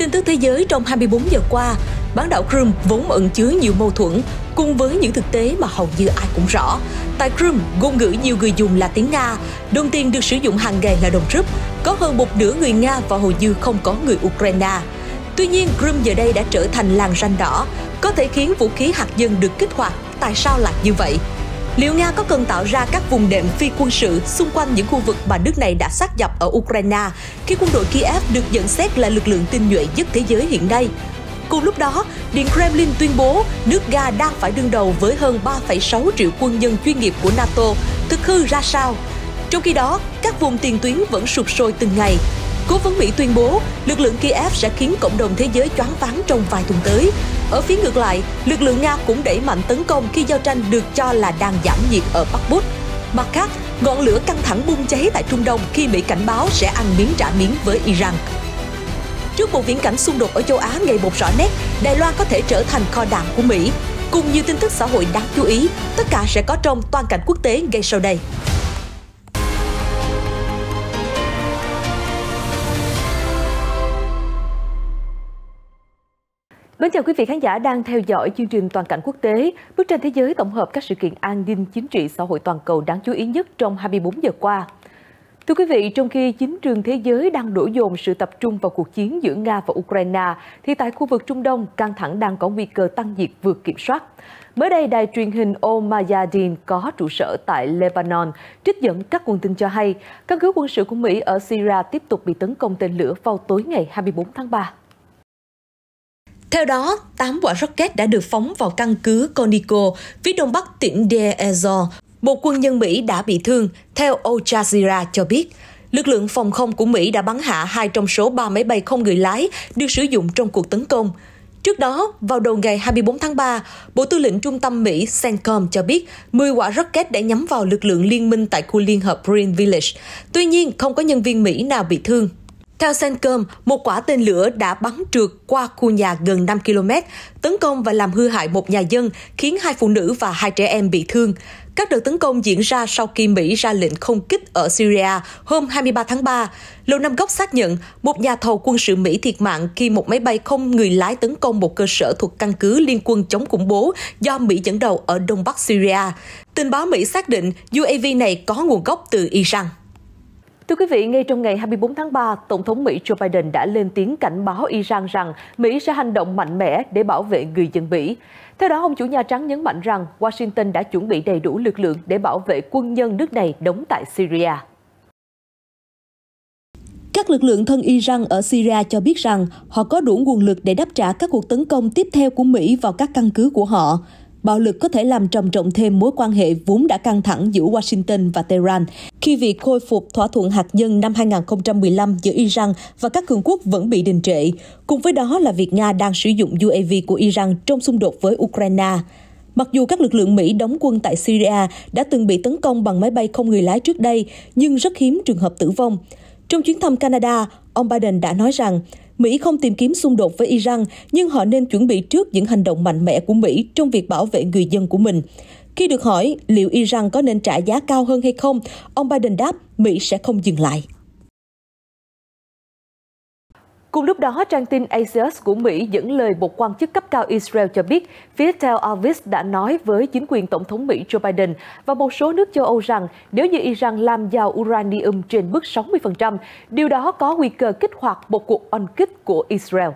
Tin tức thế giới trong 24 giờ qua, bán đảo Crimea vốn ẩn chứa nhiều mâu thuẫn, cùng với những thực tế mà hầu như ai cũng rõ. Tại Crimea, ngôn ngữ nhiều người dùng là tiếng Nga, đồng tiền được sử dụng hàng ngày là đồng rúp, có hơn một nửa người Nga và hầu như không có người Ukraine. Tuy nhiên, Crimea giờ đây đã trở thành làng ranh đỏ, có thể khiến vũ khí hạt nhân được kích hoạt. Tại sao lại như vậy? liệu Nga có cần tạo ra các vùng đệm phi quân sự xung quanh những khu vực mà nước này đã sát nhập ở Ukraine, khi quân đội Kiev được nhận xét là lực lượng tinh nhuệ nhất thế giới hiện nay? Cùng lúc đó, Điện Kremlin tuyên bố nước Nga đang phải đương đầu với hơn 3,6 triệu quân nhân chuyên nghiệp của NATO. Thực hư ra sao? Trong khi đó, các vùng tiền tuyến vẫn sụp sôi từng ngày. Cố vấn Mỹ tuyên bố lực lượng Kiev sẽ khiến cộng đồng thế giới choáng váng trong vài tuần tới. Ở phía ngược lại, lực lượng Nga cũng đẩy mạnh tấn công khi giao tranh được cho là đang giảm nhiệt ở Bắc Bút. Mặt khác, ngọn lửa căng thẳng bung cháy tại Trung Đông khi Mỹ cảnh báo sẽ ăn miếng trả miếng với Iran. Trước một viễn cảnh xung đột ở châu Á ngày một rõ nét, Đài Loan có thể trở thành kho đạn của Mỹ. Cùng nhiều tin tức xã hội đáng chú ý, tất cả sẽ có trong toàn cảnh quốc tế ngay sau đây. Mến chào quý vị khán giả đang theo dõi chương trình Toàn cảnh quốc tế, bức tranh thế giới tổng hợp các sự kiện an ninh chính trị xã hội toàn cầu đáng chú ý nhất trong 24 giờ qua. Thưa quý vị, trong khi chính trường thế giới đang đổ dồn sự tập trung vào cuộc chiến giữa Nga và Ukraine, thì tại khu vực Trung Đông, căng thẳng đang có nguy cơ tăng nhiệt vượt kiểm soát. Mới đây, đài truyền hình Omayadin có trụ sở tại Lebanon trích dẫn các nguồn tin cho hay, căn cứ quân sự của Mỹ ở Syria tiếp tục bị tấn công tên lửa vào tối ngày 24 tháng 3. Theo đó, 8 quả rocket đã được phóng vào căn cứ Conico, phía đông bắc tỉnh Deir ez Một quân nhân Mỹ đã bị thương, theo Al Jazeera cho biết. Lực lượng phòng không của Mỹ đã bắn hạ hai trong số ba máy bay không người lái được sử dụng trong cuộc tấn công. Trước đó, vào đầu ngày 24 tháng 3, Bộ Tư lệnh Trung tâm Mỹ CENTCOM cho biết 10 quả rocket đã nhắm vào lực lượng liên minh tại khu liên hợp Green Village. Tuy nhiên, không có nhân viên Mỹ nào bị thương. Theo Sencom, một quả tên lửa đã bắn trượt qua khu nhà gần 5 km, tấn công và làm hư hại một nhà dân, khiến hai phụ nữ và hai trẻ em bị thương. Các đợt tấn công diễn ra sau khi Mỹ ra lệnh không kích ở Syria hôm 23 tháng 3. Lầu Năm Góc xác nhận một nhà thầu quân sự Mỹ thiệt mạng khi một máy bay không người lái tấn công một cơ sở thuộc căn cứ liên quân chống khủng bố do Mỹ dẫn đầu ở đông bắc Syria. Tình báo Mỹ xác định UAV này có nguồn gốc từ Iran. Thưa quý vị, ngay trong ngày 24 tháng 3, Tổng thống Mỹ Joe Biden đã lên tiếng cảnh báo Iran rằng Mỹ sẽ hành động mạnh mẽ để bảo vệ người dân Mỹ. Theo đó, ông chủ Nhà Trắng nhấn mạnh rằng Washington đã chuẩn bị đầy đủ lực lượng để bảo vệ quân nhân nước này đóng tại Syria. Các lực lượng thân Iran ở Syria cho biết rằng họ có đủ nguồn lực để đáp trả các cuộc tấn công tiếp theo của Mỹ vào các căn cứ của họ bạo lực có thể làm trầm trọng thêm mối quan hệ vốn đã căng thẳng giữa Washington và Tehran, khi việc khôi phục thỏa thuận hạt nhân năm 2015 giữa Iran và các cường quốc vẫn bị đình trệ, cùng với đó là việc Nga đang sử dụng UAV của Iran trong xung đột với Ukraine. Mặc dù các lực lượng Mỹ đóng quân tại Syria đã từng bị tấn công bằng máy bay không người lái trước đây, nhưng rất hiếm trường hợp tử vong. Trong chuyến thăm Canada, ông Biden đã nói rằng Mỹ không tìm kiếm xung đột với Iran, nhưng họ nên chuẩn bị trước những hành động mạnh mẽ của Mỹ trong việc bảo vệ người dân của mình. Khi được hỏi liệu Iran có nên trả giá cao hơn hay không, ông Biden đáp Mỹ sẽ không dừng lại. Cùng lúc đó, trang tin Axios của Mỹ dẫn lời một quan chức cấp cao Israel cho biết phía Tel Aviv đã nói với chính quyền Tổng thống Mỹ Joe Biden và một số nước châu Âu rằng nếu như Iran làm giàu uranium trên mức 60%, điều đó có nguy cơ kích hoạt một cuộc oanh kích của Israel.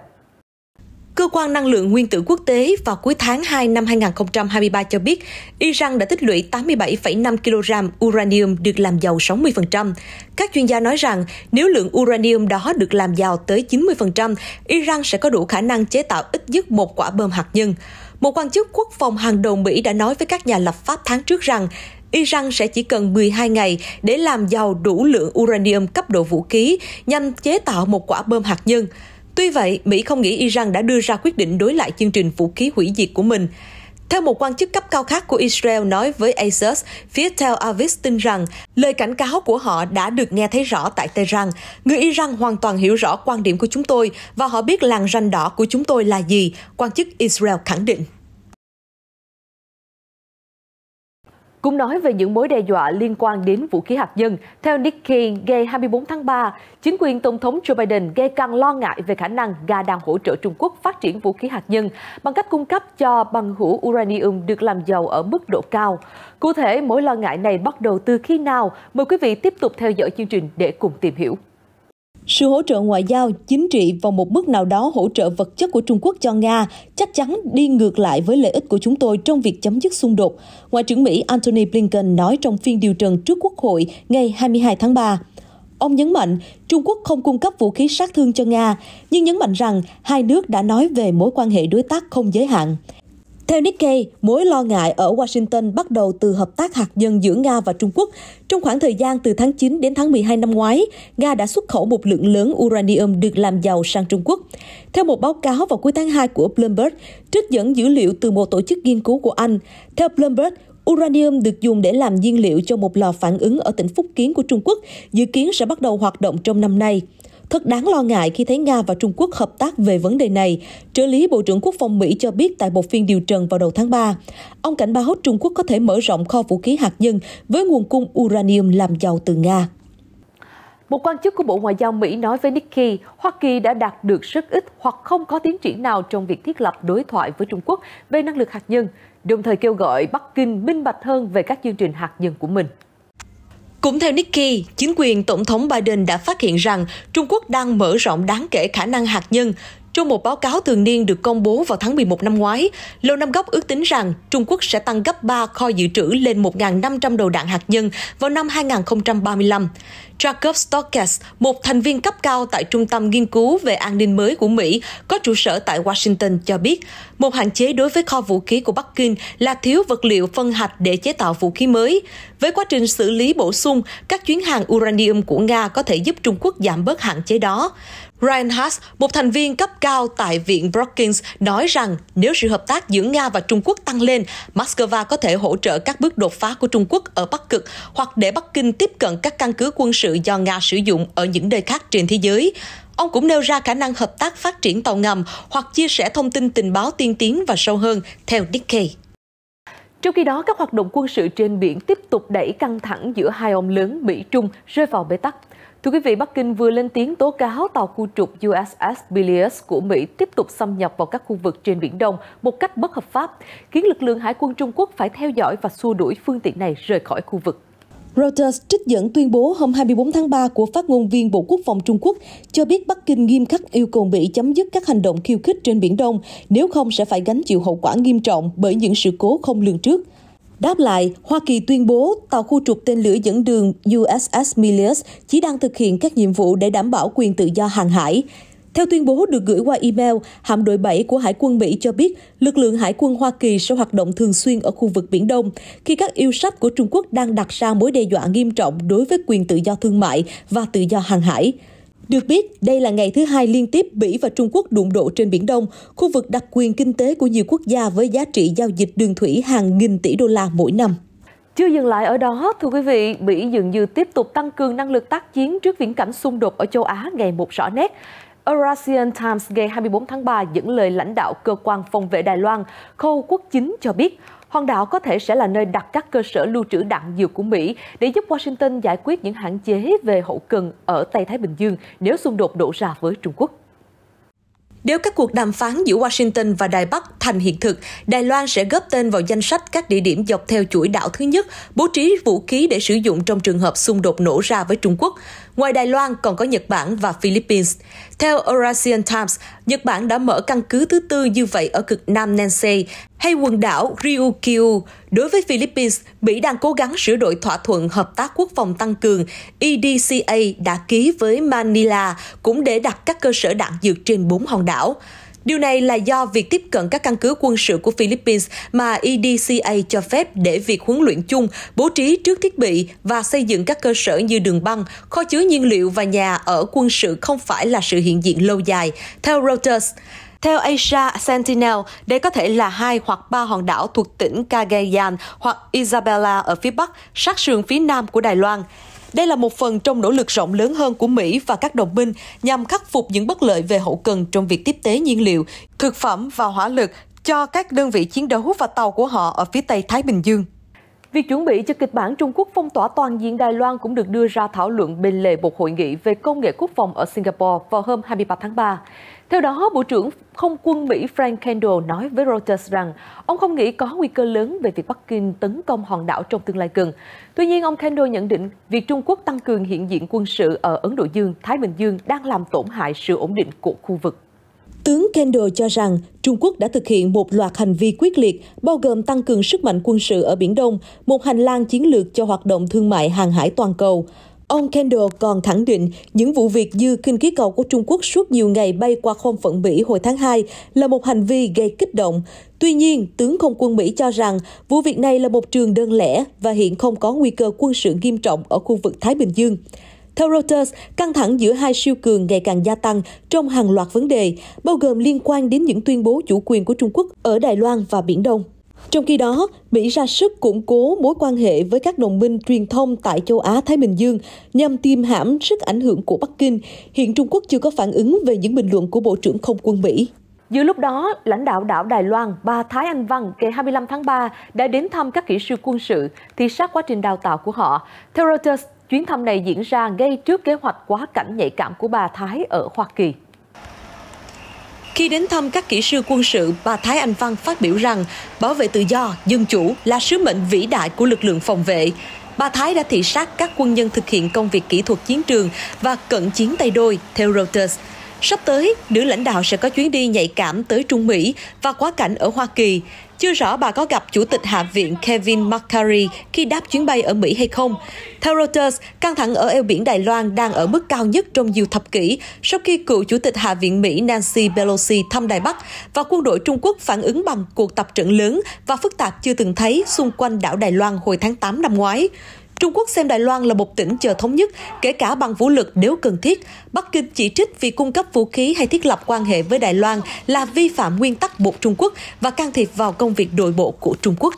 Cơ quan năng lượng nguyên tử quốc tế vào cuối tháng 2 năm 2023 cho biết, Iran đã tích lũy 87,5 kg uranium được làm giàu 60%. Các chuyên gia nói rằng, nếu lượng uranium đó được làm giàu tới 90%, Iran sẽ có đủ khả năng chế tạo ít nhất một quả bom hạt nhân. Một quan chức quốc phòng hàng đầu Mỹ đã nói với các nhà lập pháp tháng trước rằng, Iran sẽ chỉ cần 12 ngày để làm giàu đủ lượng uranium cấp độ vũ khí nhằm chế tạo một quả bom hạt nhân. Tuy vậy, Mỹ không nghĩ Iran đã đưa ra quyết định đối lại chương trình vũ khí hủy diệt của mình. Theo một quan chức cấp cao khác của Israel nói với ASIS, phía Tel Aviv tin rằng lời cảnh cáo của họ đã được nghe thấy rõ tại Tehran. Người Iran hoàn toàn hiểu rõ quan điểm của chúng tôi và họ biết làn ranh đỏ của chúng tôi là gì, quan chức Israel khẳng định. cũng nói về những mối đe dọa liên quan đến vũ khí hạt nhân. Theo Nikkei, ngày 24 tháng 3, chính quyền Tổng thống Joe Biden gây căng lo ngại về khả năng Nga đang hỗ trợ Trung Quốc phát triển vũ khí hạt nhân bằng cách cung cấp cho bằng hữu uranium được làm giàu ở mức độ cao. Cụ thể, mối lo ngại này bắt đầu từ khi nào? Mời quý vị tiếp tục theo dõi chương trình để cùng tìm hiểu. Sự hỗ trợ ngoại giao, chính trị và một mức nào đó hỗ trợ vật chất của Trung Quốc cho Nga chắc chắn đi ngược lại với lợi ích của chúng tôi trong việc chấm dứt xung đột, Ngoại trưởng Mỹ Antony Blinken nói trong phiên điều trần trước Quốc hội ngày 22 tháng 3. Ông nhấn mạnh Trung Quốc không cung cấp vũ khí sát thương cho Nga, nhưng nhấn mạnh rằng hai nước đã nói về mối quan hệ đối tác không giới hạn. Theo Nikkei, mối lo ngại ở Washington bắt đầu từ hợp tác hạt nhân giữa Nga và Trung Quốc. Trong khoảng thời gian từ tháng 9 đến tháng 12 năm ngoái, Nga đã xuất khẩu một lượng lớn uranium được làm giàu sang Trung Quốc. Theo một báo cáo vào cuối tháng 2 của Bloomberg, trích dẫn dữ liệu từ một tổ chức nghiên cứu của Anh, theo Bloomberg, Uranium được dùng để làm nhiên liệu cho một lò phản ứng ở tỉnh Phúc Kiến của Trung Quốc, dự kiến sẽ bắt đầu hoạt động trong năm nay. Thật đáng lo ngại khi thấy Nga và Trung Quốc hợp tác về vấn đề này, trợ lý Bộ trưởng Quốc phòng Mỹ cho biết tại một phiên điều trần vào đầu tháng 3. Ông cảnh báo Trung Quốc có thể mở rộng kho vũ khí hạt nhân với nguồn cung uranium làm giàu từ Nga. Một quan chức của Bộ Ngoại giao Mỹ nói với Nikkei, Hoa Kỳ đã đạt được rất ít hoặc không có tiến triển nào trong việc thiết lập đối thoại với Trung Quốc về năng lực hạt nhân, đồng thời kêu gọi Bắc Kinh minh bạch hơn về các chương trình hạt nhân của mình. Cũng theo Nikki, chính quyền Tổng thống Biden đã phát hiện rằng Trung Quốc đang mở rộng đáng kể khả năng hạt nhân, trong một báo cáo thường niên được công bố vào tháng 11 năm ngoái, Lầu Năm Góc ước tính rằng Trung Quốc sẽ tăng gấp 3 kho dự trữ lên 1.500 đầu đạn hạt nhân vào năm 2035. Jacob Stokes, một thành viên cấp cao tại Trung tâm Nghiên cứu về An ninh mới của Mỹ, có trụ sở tại Washington cho biết, một hạn chế đối với kho vũ khí của Bắc Kinh là thiếu vật liệu phân hạch để chế tạo vũ khí mới. Với quá trình xử lý bổ sung, các chuyến hàng uranium của Nga có thể giúp Trung Quốc giảm bớt hạn chế đó. Ryan Haas, một thành viên cấp cao tại Viện Brookings, nói rằng nếu sự hợp tác giữa Nga và Trung Quốc tăng lên, Moscow có thể hỗ trợ các bước đột phá của Trung Quốc ở Bắc Cực hoặc để Bắc Kinh tiếp cận các căn cứ quân sự do Nga sử dụng ở những nơi khác trên thế giới. Ông cũng nêu ra khả năng hợp tác phát triển tàu ngầm hoặc chia sẻ thông tin tình báo tiên tiến và sâu hơn, theo Nikkei. Trong khi đó, các hoạt động quân sự trên biển tiếp tục đẩy căng thẳng giữa hai ông lớn Mỹ-Trung rơi vào bế tắc. Thưa quý vị, Bắc Kinh vừa lên tiếng tố cáo tàu khu trục USS Bilius của Mỹ tiếp tục xâm nhập vào các khu vực trên Biển Đông một cách bất hợp pháp, khiến lực lượng Hải quân Trung Quốc phải theo dõi và xua đuổi phương tiện này rời khỏi khu vực. Reuters trích dẫn tuyên bố hôm 24 tháng 3 của phát ngôn viên Bộ Quốc phòng Trung Quốc cho biết Bắc Kinh nghiêm khắc yêu cầu Mỹ chấm dứt các hành động khiêu khích trên Biển Đông, nếu không sẽ phải gánh chịu hậu quả nghiêm trọng bởi những sự cố không lường trước. Đáp lại, Hoa Kỳ tuyên bố tàu khu trục tên lửa dẫn đường USS Milius chỉ đang thực hiện các nhiệm vụ để đảm bảo quyền tự do hàng hải. Theo tuyên bố được gửi qua email, hạm đội 7 của Hải quân Mỹ cho biết lực lượng Hải quân Hoa Kỳ sẽ hoạt động thường xuyên ở khu vực Biển Đông, khi các yêu sách của Trung Quốc đang đặt ra mối đe dọa nghiêm trọng đối với quyền tự do thương mại và tự do hàng hải. Được biết, đây là ngày thứ hai liên tiếp Bỉ và Trung Quốc đụng độ trên Biển Đông, khu vực đặc quyền kinh tế của nhiều quốc gia với giá trị giao dịch đường thủy hàng nghìn tỷ đô la mỗi năm. Chưa dừng lại ở đó, thưa quý vị, Bỉ dường như tiếp tục tăng cường năng lực tác chiến trước viễn cảnh xung đột ở châu Á ngày một rõ nét. Eurasian Times ngày 24 tháng 3 dẫn lời lãnh đạo cơ quan phòng vệ Đài Loan, Khâu Quốc Chính cho biết, Hòn đảo có thể sẽ là nơi đặt các cơ sở lưu trữ đạn dược của Mỹ để giúp Washington giải quyết những hạn chế về hậu cần ở Tây Thái Bình Dương nếu xung đột đổ ra với Trung Quốc. Nếu các cuộc đàm phán giữa Washington và Đài Bắc thành hiện thực, Đài Loan sẽ góp tên vào danh sách các địa điểm dọc theo chuỗi đảo thứ nhất, bố trí vũ khí để sử dụng trong trường hợp xung đột nổ ra với Trung Quốc. Ngoài Đài Loan còn có Nhật Bản và Philippines. Theo Eurasian Times, Nhật Bản đã mở căn cứ thứ tư như vậy ở cực Nam Nancy hay quần đảo Ryukyu. Đối với Philippines, Mỹ đang cố gắng sửa đổi thỏa thuận Hợp tác Quốc phòng Tăng cường EDCA đã ký với Manila cũng để đặt các cơ sở đạn dược trên bốn hòn đảo. Điều này là do việc tiếp cận các căn cứ quân sự của Philippines mà EDCA cho phép để việc huấn luyện chung, bố trí trước thiết bị và xây dựng các cơ sở như đường băng, kho chứa nhiên liệu và nhà ở quân sự không phải là sự hiện diện lâu dài, theo Reuters. Theo Asia Sentinel, đây có thể là hai hoặc ba hòn đảo thuộc tỉnh Cagayan hoặc Isabela ở phía bắc, sát sườn phía nam của Đài Loan. Đây là một phần trong nỗ lực rộng lớn hơn của Mỹ và các đồng minh nhằm khắc phục những bất lợi về hậu cần trong việc tiếp tế nhiên liệu, thực phẩm và hỏa lực cho các đơn vị chiến đấu và tàu của họ ở phía Tây Thái Bình Dương. Việc chuẩn bị cho kịch bản Trung Quốc phong tỏa toàn diện Đài Loan cũng được đưa ra thảo luận bên lề một hội nghị về công nghệ quốc phòng ở Singapore vào hôm 23 tháng 3. Theo đó, Bộ trưởng Không quân Mỹ Frank Kendall nói với Reuters rằng ông không nghĩ có nguy cơ lớn về việc Bắc Kinh tấn công hòn đảo trong tương lai gần. Tuy nhiên, ông Kendall nhận định việc Trung Quốc tăng cường hiện diện quân sự ở Ấn Độ Dương, Thái Bình Dương đang làm tổn hại sự ổn định của khu vực. Tướng Kendall cho rằng Trung Quốc đã thực hiện một loạt hành vi quyết liệt, bao gồm tăng cường sức mạnh quân sự ở Biển Đông, một hành lang chiến lược cho hoạt động thương mại hàng hải toàn cầu. Ông Kendall còn khẳng định những vụ việc dư khinh khí cầu của Trung Quốc suốt nhiều ngày bay qua không phận Mỹ hồi tháng 2 là một hành vi gây kích động. Tuy nhiên, tướng không quân Mỹ cho rằng vụ việc này là một trường đơn lẻ và hiện không có nguy cơ quân sự nghiêm trọng ở khu vực Thái Bình Dương. Theo Reuters, căng thẳng giữa hai siêu cường ngày càng gia tăng trong hàng loạt vấn đề, bao gồm liên quan đến những tuyên bố chủ quyền của Trung Quốc ở Đài Loan và Biển Đông. Trong khi đó, Mỹ ra sức củng cố mối quan hệ với các đồng minh truyền thông tại châu Á-Thái Bình Dương nhằm tiêm hãm sức ảnh hưởng của Bắc Kinh. Hiện Trung Quốc chưa có phản ứng về những bình luận của Bộ trưởng Không quân Mỹ. Giữa lúc đó, lãnh đạo đảo Đài Loan, bà Thái Anh Văn ngày 25 tháng 3 đã đến thăm các kỹ sư quân sự, thị sát quá trình đào tạo của họ. Theo Reuters, chuyến thăm này diễn ra ngay trước kế hoạch quá cảnh nhạy cảm của bà Thái ở Hoa Kỳ. Khi đến thăm các kỹ sư quân sự, bà Thái Anh Văn phát biểu rằng bảo vệ tự do, dân chủ là sứ mệnh vĩ đại của lực lượng phòng vệ. Bà Thái đã thị sát các quân nhân thực hiện công việc kỹ thuật chiến trường và cận chiến tay đôi, theo Reuters. Sắp tới, nữ lãnh đạo sẽ có chuyến đi nhạy cảm tới Trung Mỹ và quá cảnh ở Hoa Kỳ. Chưa rõ bà có gặp Chủ tịch Hạ viện Kevin McCarthy khi đáp chuyến bay ở Mỹ hay không. Theo Reuters, căng thẳng ở eo biển Đài Loan đang ở mức cao nhất trong nhiều thập kỷ sau khi cựu Chủ tịch Hạ viện Mỹ Nancy Pelosi thăm Đài Bắc và quân đội Trung Quốc phản ứng bằng cuộc tập trận lớn và phức tạp chưa từng thấy xung quanh đảo Đài Loan hồi tháng 8 năm ngoái. Trung Quốc xem Đài Loan là một tỉnh chờ thống nhất, kể cả bằng vũ lực nếu cần thiết. Bắc Kinh chỉ trích việc cung cấp vũ khí hay thiết lập quan hệ với Đài Loan là vi phạm nguyên tắc một Trung Quốc và can thiệp vào công việc nội bộ của Trung Quốc.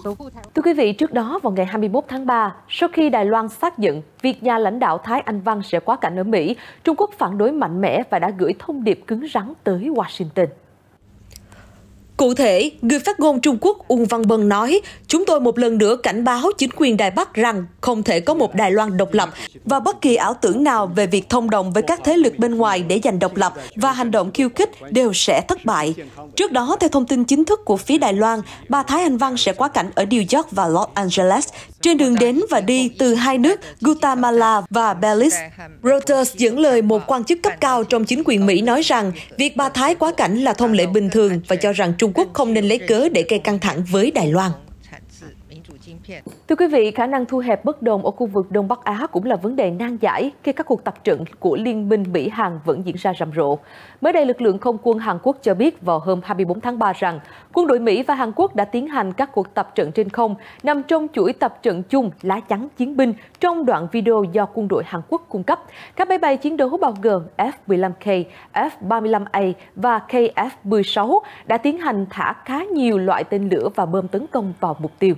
Thưa quý vị, trước đó vào ngày 21 tháng 3, sau khi Đài Loan xác nhận việc nhà lãnh đạo Thái Anh Văn sẽ quá cảnh ở Mỹ, Trung Quốc phản đối mạnh mẽ và đã gửi thông điệp cứng rắn tới Washington. Cụ thể, người phát ngôn Trung Quốc Uông Văn Bân nói, chúng tôi một lần nữa cảnh báo chính quyền Đài Bắc rằng không thể có một Đài Loan độc lập và bất kỳ ảo tưởng nào về việc thông đồng với các thế lực bên ngoài để giành độc lập và hành động khiêu khích đều sẽ thất bại. Trước đó, theo thông tin chính thức của phía Đài Loan, bà Thái Anh Văn sẽ quá cảnh ở New York và Los Angeles trên đường đến và đi từ hai nước Guatemala và Belize. Reuters dẫn lời một quan chức cấp cao trong chính quyền Mỹ nói rằng việc bà Thái quá cảnh là thông lệ bình thường và cho rằng Trung Trung Quốc không nên lấy cớ để gây căng thẳng với Đài Loan. Thưa quý vị, khả năng thu hẹp bất đồng ở khu vực Đông Bắc Á cũng là vấn đề nan giải khi các cuộc tập trận của Liên minh Mỹ-Hàn vẫn diễn ra rầm rộ. Mới đây, lực lượng không quân Hàn Quốc cho biết vào hôm 24 tháng 3 rằng quân đội Mỹ và Hàn Quốc đã tiến hành các cuộc tập trận trên không nằm trong chuỗi tập trận chung lá chắn chiến binh trong đoạn video do quân đội Hàn Quốc cung cấp. Các máy bay chiến đấu bao gồm F-15K, F-35A và KF-16 đã tiến hành thả khá nhiều loại tên lửa và bơm tấn công vào mục tiêu.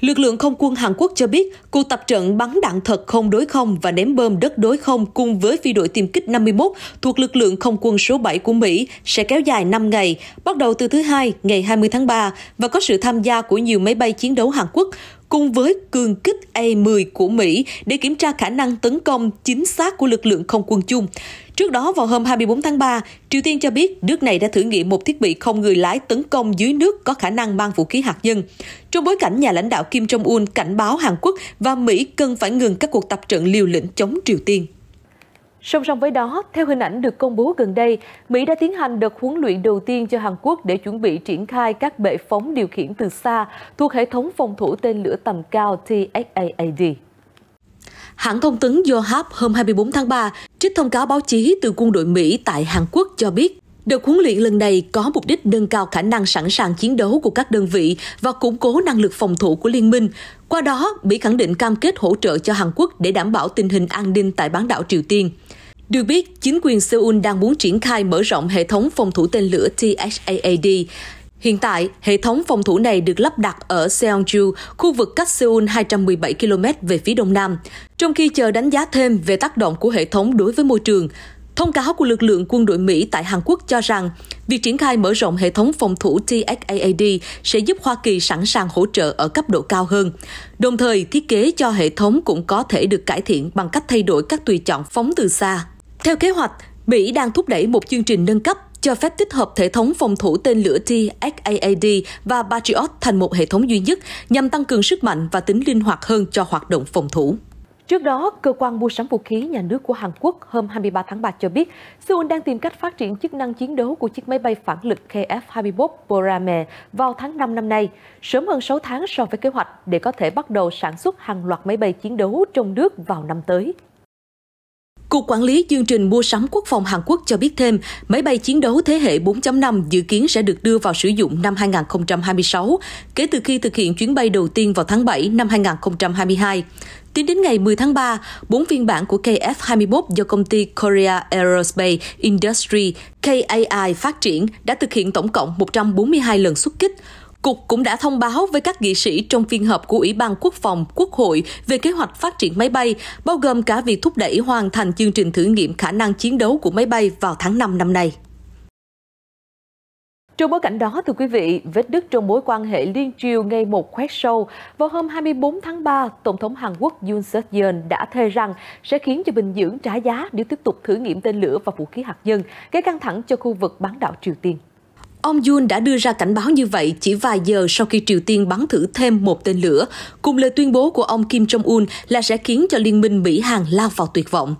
Lực lượng không quân Hàn Quốc cho biết cuộc tập trận bắn đạn thật không đối không và ném bom đất đối không cùng với phi đội tiêm kích 51 thuộc lực lượng không quân số 7 của Mỹ sẽ kéo dài 5 ngày, bắt đầu từ thứ Hai ngày 20 tháng 3 và có sự tham gia của nhiều máy bay chiến đấu Hàn Quốc cùng với cường kích A-10 của Mỹ để kiểm tra khả năng tấn công chính xác của lực lượng không quân chung. Trước đó vào hôm 24 tháng 3, Triều Tiên cho biết nước này đã thử nghiệm một thiết bị không người lái tấn công dưới nước có khả năng mang vũ khí hạt nhân. Trong bối cảnh nhà lãnh đạo Kim Jong-un cảnh báo Hàn Quốc và Mỹ cần phải ngừng các cuộc tập trận liều lĩnh chống Triều Tiên. Song song với đó, theo hình ảnh được công bố gần đây, Mỹ đã tiến hành đợt huấn luyện đầu tiên cho Hàn Quốc để chuẩn bị triển khai các bệ phóng điều khiển từ xa thuộc hệ thống phòng thủ tên lửa tầm cao THAAD. Hãng thông tấn Yonhap hôm 24 tháng 3 trích thông cáo báo chí từ quân đội Mỹ tại Hàn Quốc cho biết, đợt huấn luyện lần này có mục đích nâng cao khả năng sẵn sàng chiến đấu của các đơn vị và củng cố năng lực phòng thủ của liên minh. Qua đó, Mỹ khẳng định cam kết hỗ trợ cho Hàn Quốc để đảm bảo tình hình an ninh tại bán đảo Triều Tiên. Được biết, chính quyền Seoul đang muốn triển khai mở rộng hệ thống phòng thủ tên lửa THAAD Hiện tại, hệ thống phòng thủ này được lắp đặt ở Seongju, khu vực cách Seoul 217 km về phía đông nam. Trong khi chờ đánh giá thêm về tác động của hệ thống đối với môi trường, Thông cáo của lực lượng quân đội Mỹ tại Hàn Quốc cho rằng, việc triển khai mở rộng hệ thống phòng thủ THAAD sẽ giúp Hoa Kỳ sẵn sàng hỗ trợ ở cấp độ cao hơn. Đồng thời, thiết kế cho hệ thống cũng có thể được cải thiện bằng cách thay đổi các tùy chọn phóng từ xa. Theo kế hoạch, Mỹ đang thúc đẩy một chương trình nâng cấp cho phép tích hợp hệ thống phòng thủ tên lửa TSAAD và Patriot thành một hệ thống duy nhất nhằm tăng cường sức mạnh và tính linh hoạt hơn cho hoạt động phòng thủ. Trước đó, Cơ quan Mua sắm Vũ khí Nhà nước của Hàn Quốc hôm 23 tháng 3 cho biết, Seoul đang tìm cách phát triển chức năng chiến đấu của chiếc máy bay phản lực KF-21 Borame vào tháng 5 năm nay, sớm hơn 6 tháng so với kế hoạch để có thể bắt đầu sản xuất hàng loạt máy bay chiến đấu trong nước vào năm tới. Cục Quản lý chương trình mua sắm quốc phòng Hàn Quốc cho biết thêm, máy bay chiến đấu thế hệ 4.5 dự kiến sẽ được đưa vào sử dụng năm 2026, kể từ khi thực hiện chuyến bay đầu tiên vào tháng 7 năm 2022. Tính đến ngày 10 tháng 3, 4 phiên bản của KF-21 do công ty Korea Aerospace Industry KAI phát triển đã thực hiện tổng cộng 142 lần xuất kích, Cục cũng đã thông báo với các nghị sĩ trong phiên họp của Ủy ban Quốc phòng Quốc hội về kế hoạch phát triển máy bay, bao gồm cả việc thúc đẩy hoàn thành chương trình thử nghiệm khả năng chiến đấu của máy bay vào tháng 5 năm nay. Trong bối cảnh đó, thưa quý vị, vết đứt trong mối quan hệ liên triều ngay một khoét sâu. Vào hôm 24 tháng 3, Tổng thống Hàn Quốc Yoon suk yeol đã thề rằng sẽ khiến cho Bình Nhưỡng trả giá nếu tiếp tục thử nghiệm tên lửa và vũ khí hạt nhân, gây căng thẳng cho khu vực bán đảo Triều Tiên. Ông Yoon đã đưa ra cảnh báo như vậy chỉ vài giờ sau khi Triều Tiên bắn thử thêm một tên lửa, cùng lời tuyên bố của ông Kim Jong-un là sẽ khiến cho Liên minh Mỹ-Hàn lao vào tuyệt vọng.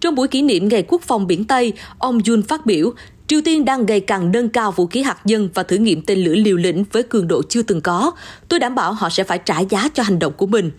Trong buổi kỷ niệm Ngày Quốc phòng Biển Tây, ông Yoon phát biểu, Triều Tiên đang ngày càng nâng cao vũ khí hạt nhân và thử nghiệm tên lửa liều lĩnh với cường độ chưa từng có. Tôi đảm bảo họ sẽ phải trả giá cho hành động của mình.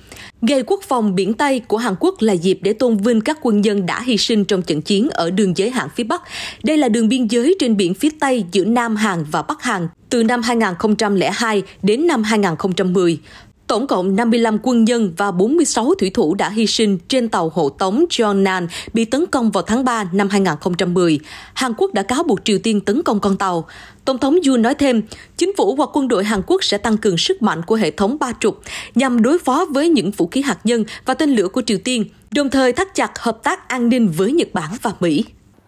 Ngày quốc phòng biển Tây của Hàn Quốc là dịp để tôn vinh các quân nhân đã hy sinh trong trận chiến ở đường giới hạn phía Bắc. Đây là đường biên giới trên biển phía Tây giữa Nam Hàn và Bắc Hàn từ năm 2002 đến năm 2010. Tổng cộng 55 quân nhân và 46 thủy thủ đã hy sinh trên tàu hộ tống Jeonnan bị tấn công vào tháng 3 năm 2010. Hàn Quốc đã cáo buộc Triều Tiên tấn công con tàu. Tổng thống Yoon nói thêm, chính phủ và quân đội Hàn Quốc sẽ tăng cường sức mạnh của hệ thống ba trục nhằm đối phó với những vũ khí hạt nhân và tên lửa của Triều Tiên, đồng thời thắt chặt hợp tác an ninh với Nhật Bản và Mỹ.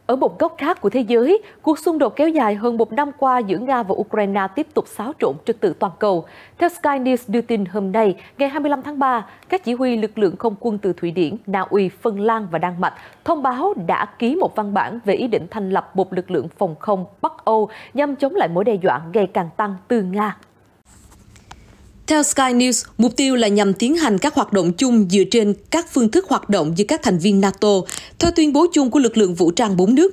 Ở một góc khác của thế giới, cuộc xung đột kéo dài hơn một năm qua giữa Nga và Ukraine tiếp tục xáo trộn trật tự toàn cầu. Theo Sky News đưa tin hôm nay, ngày 25 tháng 3, các chỉ huy lực lượng không quân từ Thụy Điển, Na Uy, Phần Lan và Đan Mạch thông báo đã ký một văn bản về ý định thành lập một lực lượng phòng không Bắc Âu nhằm chống lại mối đe dọa ngày càng tăng từ Nga theo Sky News, mục tiêu là nhằm tiến hành các hoạt động chung dựa trên các phương thức hoạt động giữa các thành viên NATO, theo tuyên bố chung của lực lượng vũ trang bốn nước.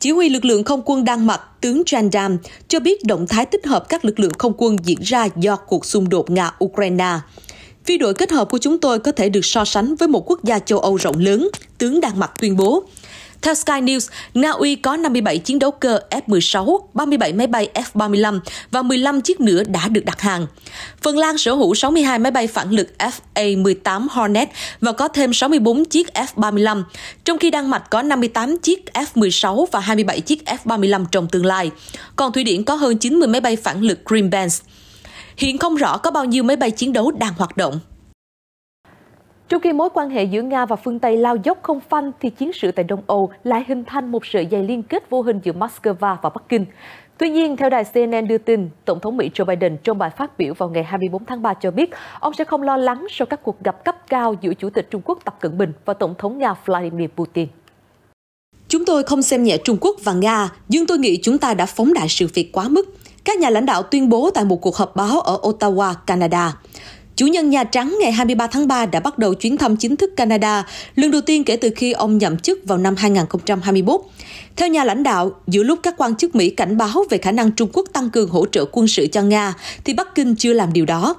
Chỉ huy lực lượng không quân Đan Mạch, tướng Jan cho biết động thái tích hợp các lực lượng không quân diễn ra do cuộc xung đột Nga-Ukraine. Phi đội kết hợp của chúng tôi có thể được so sánh với một quốc gia châu Âu rộng lớn, tướng Đan Mạch tuyên bố. Theo Sky News, Na Uy có 57 chiến đấu cơ F-16, 37 máy bay F-35 và 15 chiếc nữa đã được đặt hàng. Phần Lan sở hữu 62 máy bay phản lực FA-18 Hornet và có thêm 64 chiếc F-35, trong khi Đan Mạch có 58 chiếc F-16 và 27 chiếc F-35 trong tương lai. Còn Thụy Điển có hơn 90 máy bay phản lực Green Hiện không rõ có bao nhiêu máy bay chiến đấu đang hoạt động. Trong khi mối quan hệ giữa Nga và phương Tây lao dốc không phanh, thì chiến sự tại Đông Âu lại hình thành một sợi dây liên kết vô hình giữa Moscow và Bắc Kinh. Tuy nhiên, theo đài CNN đưa tin, Tổng thống Mỹ Joe Biden trong bài phát biểu vào ngày 24 tháng 3 cho biết ông sẽ không lo lắng sau các cuộc gặp cấp cao giữa Chủ tịch Trung Quốc Tập Cận Bình và Tổng thống Nga Vladimir Putin. Chúng tôi không xem nhẹ Trung Quốc và Nga, nhưng tôi nghĩ chúng ta đã phóng đại sự việc quá mức, các nhà lãnh đạo tuyên bố tại một cuộc họp báo ở Ottawa, Canada. Chủ nhân Nhà Trắng ngày 23 tháng 3 đã bắt đầu chuyến thăm chính thức Canada, lần đầu tiên kể từ khi ông nhậm chức vào năm 2021. Theo nhà lãnh đạo, giữa lúc các quan chức Mỹ cảnh báo về khả năng Trung Quốc tăng cường hỗ trợ quân sự cho Nga, thì Bắc Kinh chưa làm điều đó.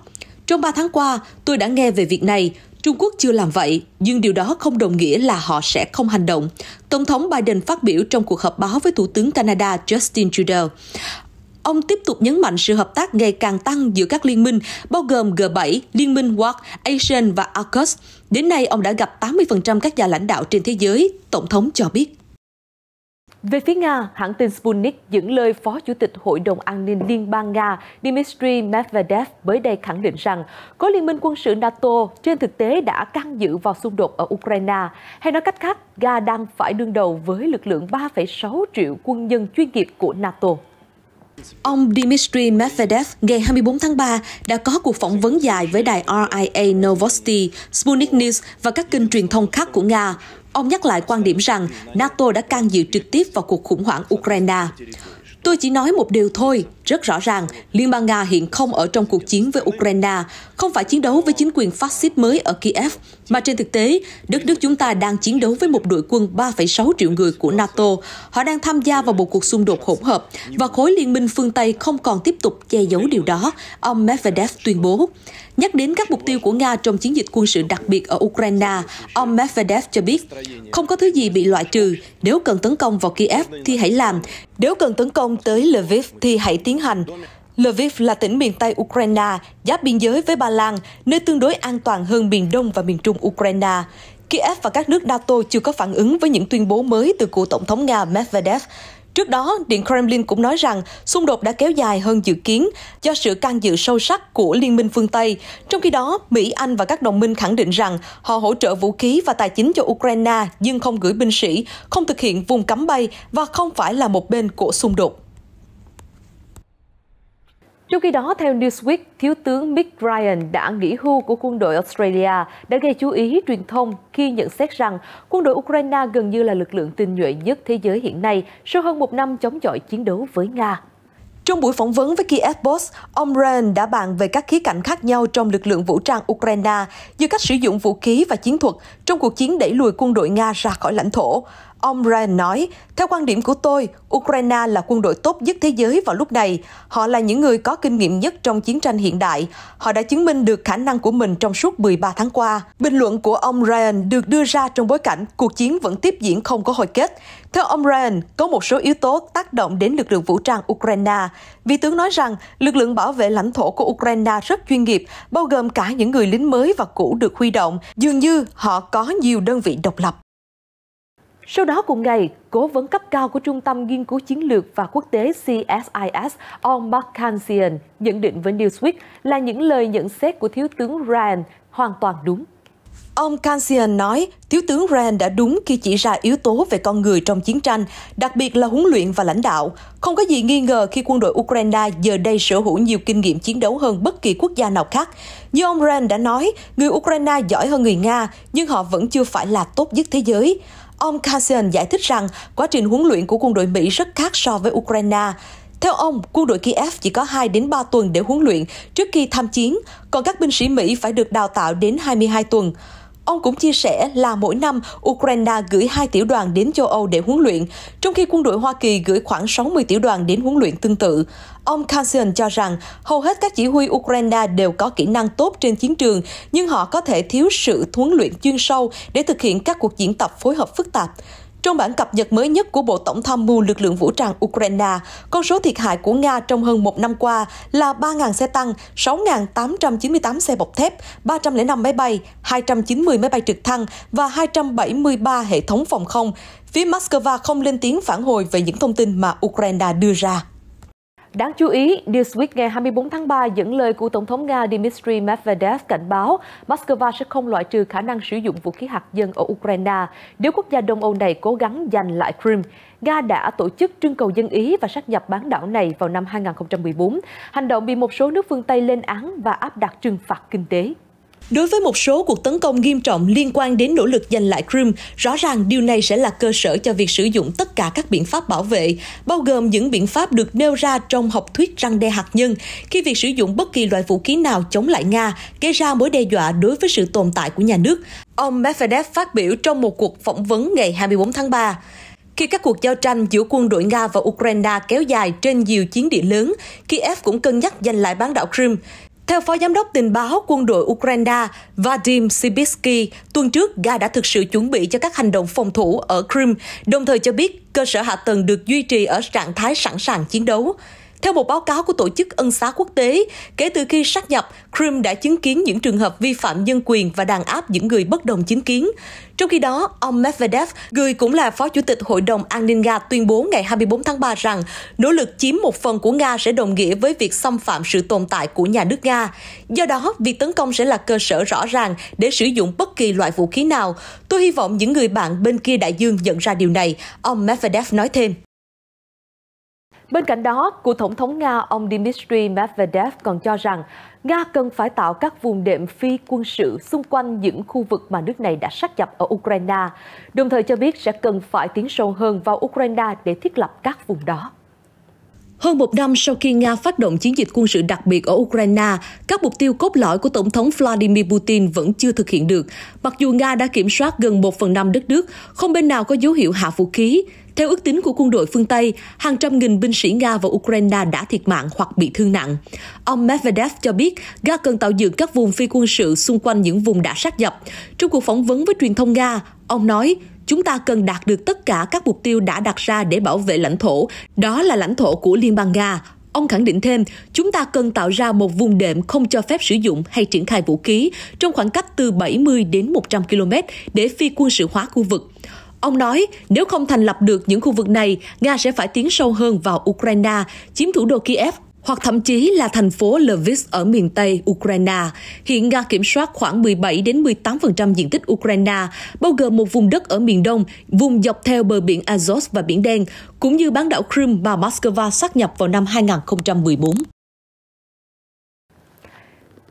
Trong 3 tháng qua, tôi đã nghe về việc này, Trung Quốc chưa làm vậy, nhưng điều đó không đồng nghĩa là họ sẽ không hành động. Tổng thống Biden phát biểu trong cuộc họp báo với Thủ tướng Canada Justin Trudeau. Ông tiếp tục nhấn mạnh sự hợp tác ngày càng tăng giữa các liên minh, bao gồm G7, Liên minh WAC, ASEAN và AUKUS. Đến nay, ông đã gặp 80% các nhà lãnh đạo trên thế giới, Tổng thống cho biết. Về phía Nga, hãng tin Sputnik dẫn lời Phó Chủ tịch Hội đồng An ninh Liên bang Nga Dmitry Medvedev mới đây khẳng định rằng có liên minh quân sự NATO trên thực tế đã can dự vào xung đột ở Ukraine. Hay nói cách khác, Nga đang phải đương đầu với lực lượng 3,6 triệu quân nhân chuyên nghiệp của NATO. Ông Dmitry Medvedev ngày 24 tháng 3 đã có cuộc phỏng vấn dài với đài RIA Novosti, Sputnik News và các kênh truyền thông khác của Nga. Ông nhắc lại quan điểm rằng NATO đã can dự trực tiếp vào cuộc khủng hoảng Ukraine. Tôi chỉ nói một điều thôi, rất rõ ràng, Liên bang Nga hiện không ở trong cuộc chiến với Ukraine, không phải chiến đấu với chính quyền phát xít mới ở Kiev, mà trên thực tế, đất nước chúng ta đang chiến đấu với một đội quân 3,6 triệu người của NATO. Họ đang tham gia vào một cuộc xung đột hỗn hợp và khối liên minh phương Tây không còn tiếp tục che giấu điều đó, ông Medvedev tuyên bố. Nhắc đến các mục tiêu của Nga trong chiến dịch quân sự đặc biệt ở Ukraine, ông Medvedev cho biết, không có thứ gì bị loại trừ, nếu cần tấn công vào Kiev thì hãy làm, nếu cần tấn công tới Lviv thì hãy tiến hành. Lviv là tỉnh miền Tây Ukraine, giáp biên giới với Ba Lan, nơi tương đối an toàn hơn miền Đông và miền Trung Ukraine. Kiev và các nước NATO chưa có phản ứng với những tuyên bố mới từ cựu Tổng thống Nga Medvedev. Trước đó, Điện Kremlin cũng nói rằng xung đột đã kéo dài hơn dự kiến do sự can dự sâu sắc của Liên minh phương Tây. Trong khi đó, Mỹ, Anh và các đồng minh khẳng định rằng họ hỗ trợ vũ khí và tài chính cho Ukraine nhưng không gửi binh sĩ, không thực hiện vùng cấm bay và không phải là một bên của xung đột. Trong khi đó, theo Newsweek, Thiếu tướng Mick Ryan đã nghỉ hưu của quân đội Australia đã gây chú ý truyền thông khi nhận xét rằng quân đội Ukraine gần như là lực lượng tinh nhuệ nhất thế giới hiện nay sau hơn một năm chống chọi chiến đấu với Nga. Trong buổi phỏng vấn với Kiev Post, ông Ryan đã bàn về các khía cạnh khác nhau trong lực lượng vũ trang Ukraine như cách sử dụng vũ khí và chiến thuật trong cuộc chiến đẩy lùi quân đội Nga ra khỏi lãnh thổ. Ông Ryan nói, theo quan điểm của tôi, Ukraine là quân đội tốt nhất thế giới vào lúc này. Họ là những người có kinh nghiệm nhất trong chiến tranh hiện đại. Họ đã chứng minh được khả năng của mình trong suốt 13 tháng qua. Bình luận của ông Ryan được đưa ra trong bối cảnh cuộc chiến vẫn tiếp diễn không có hồi kết. Theo ông Ryan, có một số yếu tố tác động đến lực lượng vũ trang Ukraine. Vị tướng nói rằng lực lượng bảo vệ lãnh thổ của Ukraine rất chuyên nghiệp, bao gồm cả những người lính mới và cũ được huy động, dường như họ có nhiều đơn vị độc lập. Sau đó cùng ngày, cố vấn cấp cao của Trung tâm Nghiên cứu Chiến lược và Quốc tế CSIS, ông Mark Kansian, nhận định với Newsweek là những lời nhận xét của Thiếu tướng Ryan hoàn toàn đúng. Ông Kansian nói, Thiếu tướng Rand đã đúng khi chỉ ra yếu tố về con người trong chiến tranh, đặc biệt là huấn luyện và lãnh đạo. Không có gì nghi ngờ khi quân đội Ukraine giờ đây sở hữu nhiều kinh nghiệm chiến đấu hơn bất kỳ quốc gia nào khác. Như ông Rand đã nói, người Ukraine giỏi hơn người Nga, nhưng họ vẫn chưa phải là tốt nhất thế giới. Ông Kansian giải thích rằng quá trình huấn luyện của quân đội Mỹ rất khác so với Ukraine. Theo ông, quân đội Kiev chỉ có 2 đến 3 tuần để huấn luyện trước khi tham chiến, còn các binh sĩ Mỹ phải được đào tạo đến 22 tuần. Ông cũng chia sẻ là mỗi năm Ukraine gửi 2 tiểu đoàn đến châu Âu để huấn luyện, trong khi quân đội Hoa Kỳ gửi khoảng 60 tiểu đoàn đến huấn luyện tương tự. Ông Kansian cho rằng hầu hết các chỉ huy Ukraine đều có kỹ năng tốt trên chiến trường, nhưng họ có thể thiếu sự huấn luyện chuyên sâu để thực hiện các cuộc diễn tập phối hợp phức tạp. Trong bản cập nhật mới nhất của Bộ Tổng tham mưu lực lượng vũ trang Ukraine, con số thiệt hại của Nga trong hơn một năm qua là 3.000 xe tăng, 6.898 xe bọc thép, 305 máy bay, 290 máy bay trực thăng và 273 hệ thống phòng không. Phía Moscow không lên tiếng phản hồi về những thông tin mà Ukraine đưa ra. Đáng chú ý, Newsweek ngày 24 tháng 3 dẫn lời của Tổng thống Nga Dmitry Medvedev cảnh báo Moscow sẽ không loại trừ khả năng sử dụng vũ khí hạt nhân ở Ukraine nếu quốc gia Đông Âu này cố gắng giành lại Crimea. Nga đã tổ chức trưng cầu dân Ý và sát nhập bán đảo này vào năm 2014. Hành động bị một số nước phương Tây lên án và áp đặt trừng phạt kinh tế. Đối với một số cuộc tấn công nghiêm trọng liên quan đến nỗ lực giành lại Crimea, rõ ràng điều này sẽ là cơ sở cho việc sử dụng tất cả các biện pháp bảo vệ, bao gồm những biện pháp được nêu ra trong học thuyết răng đe hạt nhân, khi việc sử dụng bất kỳ loại vũ khí nào chống lại Nga gây ra mối đe dọa đối với sự tồn tại của nhà nước. Ông Medvedev phát biểu trong một cuộc phỏng vấn ngày 24 tháng 3. Khi các cuộc giao tranh giữa quân đội Nga và Ukraine kéo dài trên nhiều chiến địa lớn, Kiev cũng cân nhắc giành lại bán đảo Crimea. Theo Phó Giám đốc Tình báo quân đội Ukraine Vadim Sibisky, tuần trước Nga đã thực sự chuẩn bị cho các hành động phòng thủ ở Crimea, đồng thời cho biết cơ sở hạ tầng được duy trì ở trạng thái sẵn sàng chiến đấu. Theo một báo cáo của Tổ chức Ân xá Quốc tế, kể từ khi sát nhập, Crimea đã chứng kiến những trường hợp vi phạm nhân quyền và đàn áp những người bất đồng chính kiến. Trong khi đó, ông Medvedev, người cũng là Phó Chủ tịch Hội đồng An ninh Nga tuyên bố ngày 24 tháng 3 rằng nỗ lực chiếm một phần của Nga sẽ đồng nghĩa với việc xâm phạm sự tồn tại của nhà nước Nga. Do đó, việc tấn công sẽ là cơ sở rõ ràng để sử dụng bất kỳ loại vũ khí nào. Tôi hy vọng những người bạn bên kia đại dương nhận ra điều này, ông Medvedev nói thêm. Bên cạnh đó, cựu Tổng thống Nga ông Dmitry Medvedev còn cho rằng Nga cần phải tạo các vùng đệm phi quân sự xung quanh những khu vực mà nước này đã sát nhập ở Ukraine, đồng thời cho biết sẽ cần phải tiến sâu hơn vào Ukraine để thiết lập các vùng đó. Hơn một năm sau khi Nga phát động chiến dịch quân sự đặc biệt ở Ukraine, các mục tiêu cốt lõi của Tổng thống Vladimir Putin vẫn chưa thực hiện được. Mặc dù Nga đã kiểm soát gần một phần năm đất nước, không bên nào có dấu hiệu hạ vũ khí. Theo ước tính của quân đội phương Tây, hàng trăm nghìn binh sĩ Nga và Ukraine đã thiệt mạng hoặc bị thương nặng. Ông Medvedev cho biết, Nga cần tạo dựng các vùng phi quân sự xung quanh những vùng đã sát nhập. Trong cuộc phỏng vấn với truyền thông Nga, ông nói, chúng ta cần đạt được tất cả các mục tiêu đã đặt ra để bảo vệ lãnh thổ, đó là lãnh thổ của Liên bang Nga. Ông khẳng định thêm, chúng ta cần tạo ra một vùng đệm không cho phép sử dụng hay triển khai vũ khí trong khoảng cách từ 70 đến 100 km để phi quân sự hóa khu vực. Ông nói, nếu không thành lập được những khu vực này, Nga sẽ phải tiến sâu hơn vào Ukraine, chiếm thủ đô Kiev hoặc thậm chí là thành phố Lviv ở miền Tây Ukraine. Hiện Nga kiểm soát khoảng 17 đến 18% diện tích Ukraine, bao gồm một vùng đất ở miền Đông, vùng dọc theo bờ biển Azov và Biển Đen, cũng như bán đảo Crimea mà Moscow xác nhập vào năm 2014.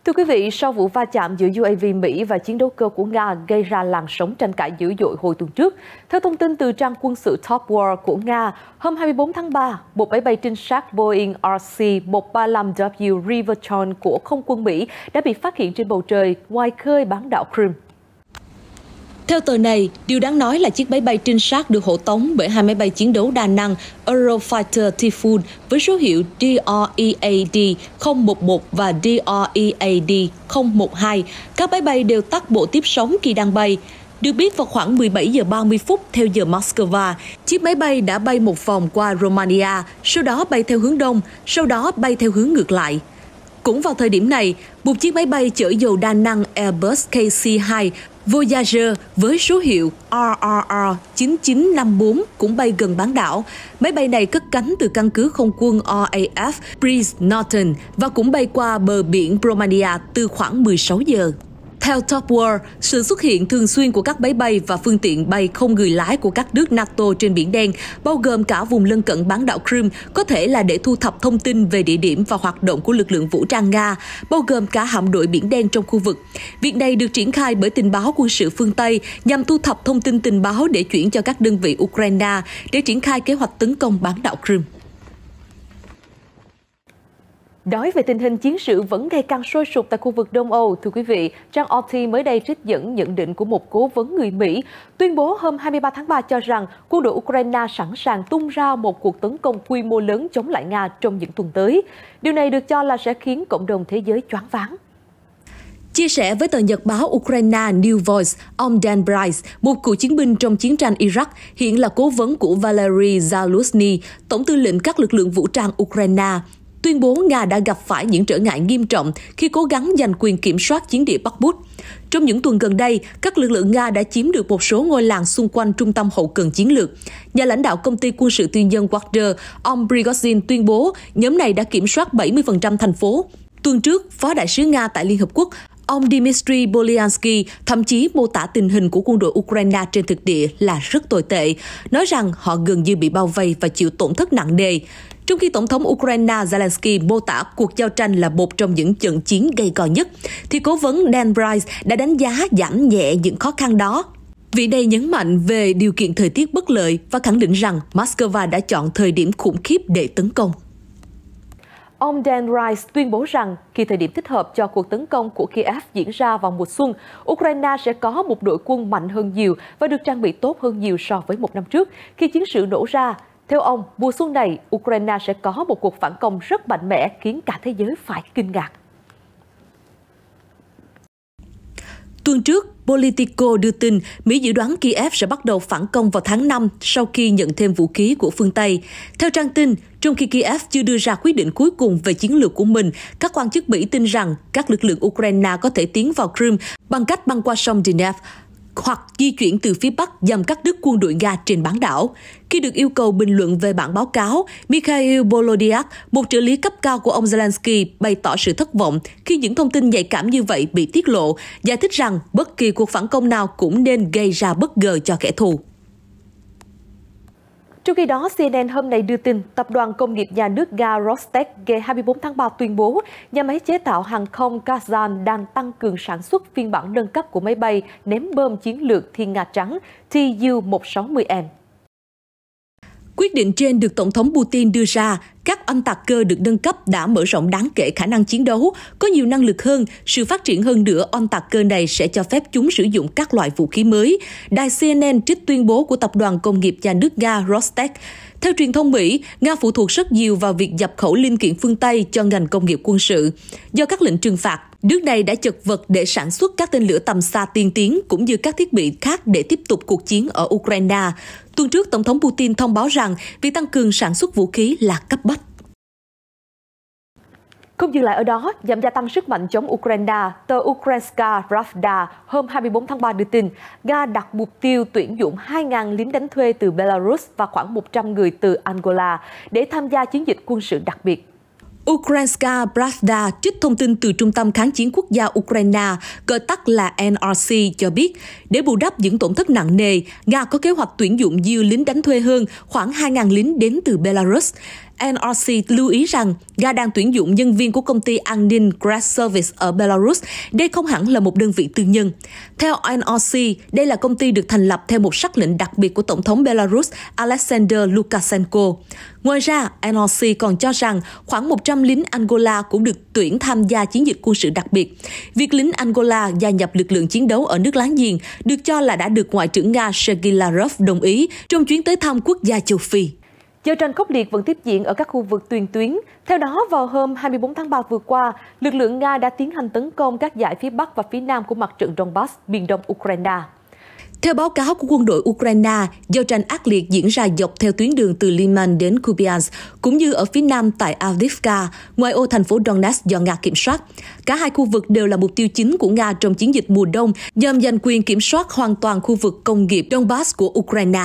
Thưa quý vị, sau vụ va chạm giữa UAV Mỹ và chiến đấu cơ của Nga gây ra làn sóng tranh cãi dữ dội hồi tuần trước, theo thông tin từ trang quân sự Top War của Nga, hôm 24 tháng 3, một máy bay trinh sát Boeing RC-135W Riverton của không quân Mỹ đã bị phát hiện trên bầu trời ngoài khơi bán đảo Crimea. Theo tờ này, điều đáng nói là chiếc máy bay trinh sát được hộ tống bởi hai máy bay chiến đấu đa năng Eurofighter Typhoon với số hiệu DREAD 011 e và DREAD 012. E Các máy bay đều tắt bộ tiếp sóng khi đang bay. Được biết vào khoảng 17 giờ 30 phút theo giờ Moscow, chiếc máy bay đã bay một vòng qua Romania, sau đó bay theo hướng đông, sau đó bay theo hướng ngược lại. Cũng vào thời điểm này, một chiếc máy bay chở dầu đa năng Airbus KC-2 Voyager với số hiệu RRR-9954 cũng bay gần bán đảo. Máy bay này cất cánh từ căn cứ không quân RAF Briggs Norton và cũng bay qua bờ biển Bromania từ khoảng 16 giờ. Theo Top World, sự xuất hiện thường xuyên của các máy bay và phương tiện bay không người lái của các nước NATO trên Biển Đen, bao gồm cả vùng lân cận bán đảo Crimea, có thể là để thu thập thông tin về địa điểm và hoạt động của lực lượng vũ trang Nga, bao gồm cả hạm đội Biển Đen trong khu vực. Việc này được triển khai bởi tình báo quân sự phương Tây nhằm thu thập thông tin tình báo để chuyển cho các đơn vị Ukraine để triển khai kế hoạch tấn công bán đảo Crimea. Nói về tình hình chiến sự vẫn ngày càng sôi sụp tại khu vực Đông Âu, thưa quý vị, trang Opti mới đây trích dẫn nhận định của một cố vấn người Mỹ, tuyên bố hôm 23 tháng 3 cho rằng quân đội Ukraine sẵn sàng tung ra một cuộc tấn công quy mô lớn chống lại Nga trong những tuần tới. Điều này được cho là sẽ khiến cộng đồng thế giới choáng váng. Chia sẻ với tờ nhật báo Ukraine New Voice, ông Dan Bryce, một cựu chiến binh trong chiến tranh Iraq, hiện là cố vấn của Valery Zaluzny, tổng tư lệnh các lực lượng vũ trang Ukraine, tuyên bố Nga đã gặp phải những trở ngại nghiêm trọng khi cố gắng giành quyền kiểm soát chiến địa Bắc Bút. Trong những tuần gần đây, các lực lượng Nga đã chiếm được một số ngôi làng xung quanh trung tâm hậu cần chiến lược. Nhà lãnh đạo công ty quân sự tư nhân Wagner, ông Prigozhin tuyên bố nhóm này đã kiểm soát 70% thành phố. Tuần trước, Phó Đại sứ Nga tại Liên Hợp Quốc, ông Dmitry Bolyansky thậm chí mô tả tình hình của quân đội Ukraine trên thực địa là rất tồi tệ, nói rằng họ gần như bị bao vây và chịu tổn thất nặng nề. Trong khi Tổng thống Ukraine Zelensky mô tả cuộc giao tranh là một trong những trận chiến gây gò nhất, thì cố vấn Dan Price đã đánh giá giảm nhẹ những khó khăn đó Vị này nhấn mạnh về điều kiện thời tiết bất lợi và khẳng định rằng Moscow đã chọn thời điểm khủng khiếp để tấn công. Ông Dan Rice tuyên bố rằng khi thời điểm thích hợp cho cuộc tấn công của Kiev diễn ra vào mùa xuân, Ukraine sẽ có một đội quân mạnh hơn nhiều và được trang bị tốt hơn nhiều so với một năm trước khi chiến sự nổ ra theo ông, mùa xuân này, Ukraine sẽ có một cuộc phản công rất mạnh mẽ khiến cả thế giới phải kinh ngạc. Tuần trước, Politico đưa tin Mỹ dự đoán Kiev sẽ bắt đầu phản công vào tháng 5 sau khi nhận thêm vũ khí của phương Tây. Theo trang tin, trong khi Kiev chưa đưa ra quyết định cuối cùng về chiến lược của mình, các quan chức Mỹ tin rằng các lực lượng Ukraine có thể tiến vào Crimea bằng cách băng qua sông Dnepr hoặc di chuyển từ phía Bắc nhằm cắt đứt quân đội Nga trên bán đảo. Khi được yêu cầu bình luận về bản báo cáo, Mikhail Bolodyak, một trợ lý cấp cao của ông Zelensky, bày tỏ sự thất vọng khi những thông tin nhạy cảm như vậy bị tiết lộ, giải thích rằng bất kỳ cuộc phản công nào cũng nên gây ra bất ngờ cho kẻ thù. Trong khi đó, CNN hôm nay đưa tin tập đoàn công nghiệp nhà nước ga Rostec ngày 24 tháng 3 tuyên bố nhà máy chế tạo hàng không Kazan đang tăng cường sản xuất phiên bản nâng cấp của máy bay ném bom chiến lược Thiên Nga Trắng TU-160M. Quyết định trên được Tổng thống Putin đưa ra, các oanh tạc cơ được nâng cấp đã mở rộng đáng kể khả năng chiến đấu, có nhiều năng lực hơn, sự phát triển hơn nữa oanh tạc cơ này sẽ cho phép chúng sử dụng các loại vũ khí mới. Đài CNN trích tuyên bố của Tập đoàn Công nghiệp Nhà nước Nga Rostec. Theo truyền thông Mỹ, Nga phụ thuộc rất nhiều vào việc nhập khẩu linh kiện phương Tây cho ngành công nghiệp quân sự. Do các lệnh trừng phạt, nước này đã chật vật để sản xuất các tên lửa tầm xa tiên tiến cũng như các thiết bị khác để tiếp tục cuộc chiến ở Ukraine. Tuần trước, Tổng thống Putin thông báo rằng việc tăng cường sản xuất vũ khí là cấp bách. Không dừng lại ở đó, nhằm gia tăng sức mạnh chống Ukraine, tờ Ukrainska Pravda hôm 24 tháng 3 đưa tin, Nga đặt mục tiêu tuyển dụng 2.000 lính đánh thuê từ Belarus và khoảng 100 người từ Angola để tham gia chiến dịch quân sự đặc biệt. Ukrainska Pravda trích thông tin từ Trung tâm Kháng chiến Quốc gia Ukraine, gọi tắt là NRC, cho biết, để bù đắp những tổn thất nặng nề, Nga có kế hoạch tuyển dụng nhiều lính đánh thuê hơn khoảng 2.000 lính đến từ Belarus. NRC lưu ý rằng Nga đang tuyển dụng nhân viên của công ty an ninh Grass Service ở Belarus. Đây không hẳn là một đơn vị tư nhân. Theo NRC, đây là công ty được thành lập theo một sắc lệnh đặc biệt của Tổng thống Belarus Alexander Lukashenko. Ngoài ra, NRC còn cho rằng khoảng 100 lính Angola cũng được tuyển tham gia chiến dịch quân sự đặc biệt. Việc lính Angola gia nhập lực lượng chiến đấu ở nước láng giềng được cho là đã được Ngoại trưởng Nga Sergei Lavrov đồng ý trong chuyến tới thăm quốc gia châu Phi. Giao tranh khốc liệt vẫn tiếp diễn ở các khu vực tuyên tuyến. Theo đó, vào hôm 24 tháng 3 vừa qua, lực lượng Nga đã tiến hành tấn công các giải phía Bắc và phía Nam của mặt trận Donbass, miền đông Ukraine. Theo báo cáo của quân đội Ukraine, giao tranh ác liệt diễn ra dọc theo tuyến đường từ Liman đến Kupiansk, cũng như ở phía nam tại Avdiivka, ngoài ô thành phố Donetsk do Nga kiểm soát. Cả hai khu vực đều là mục tiêu chính của Nga trong chiến dịch mùa đông nhằm giành quyền kiểm soát hoàn toàn khu vực công nghiệp Donbass của Ukraine.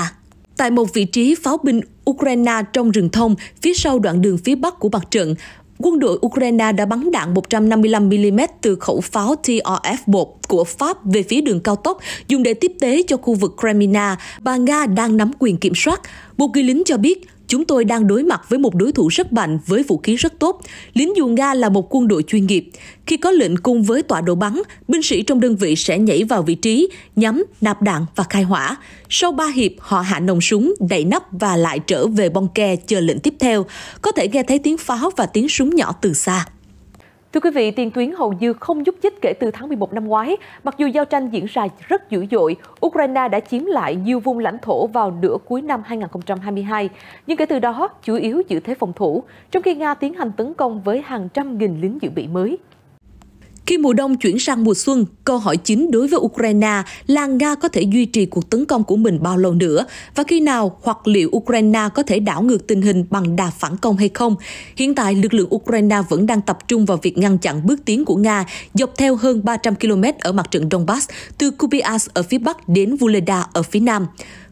Tại một vị trí, pháo binh Ukraine trong rừng thông phía sau đoạn đường phía bắc của mặt trận. Quân đội Ukraine đã bắn đạn 155mm từ khẩu pháo TRF-1 của Pháp về phía đường cao tốc dùng để tiếp tế cho khu vực Crimea và Nga đang nắm quyền kiểm soát. Một người lính cho biết Chúng tôi đang đối mặt với một đối thủ rất mạnh với vũ khí rất tốt. Lính dù Nga là một quân đội chuyên nghiệp. Khi có lệnh cung với tọa độ bắn, binh sĩ trong đơn vị sẽ nhảy vào vị trí, nhắm, nạp đạn và khai hỏa. Sau 3 hiệp, họ hạ nòng súng, đậy nắp và lại trở về bong ke chờ lệnh tiếp theo. Có thể nghe thấy tiếng pháo và tiếng súng nhỏ từ xa. Thưa quý vị, tiền tuyến hầu như không nhúc nhích kể từ tháng 11 năm ngoái. Mặc dù giao tranh diễn ra rất dữ dội, Ukraine đã chiếm lại nhiều vùng lãnh thổ vào nửa cuối năm 2022. Nhưng kể từ đó, chủ yếu giữ thế phòng thủ, trong khi Nga tiến hành tấn công với hàng trăm nghìn lính dự bị mới. Khi mùa đông chuyển sang mùa xuân, câu hỏi chính đối với Ukraine là Nga có thể duy trì cuộc tấn công của mình bao lâu nữa và khi nào hoặc liệu Ukraine có thể đảo ngược tình hình bằng đà phản công hay không. Hiện tại, lực lượng Ukraine vẫn đang tập trung vào việc ngăn chặn bước tiến của Nga dọc theo hơn 300 km ở mặt trận Donbass, từ Kupiansk ở phía bắc đến Vuledar ở phía nam.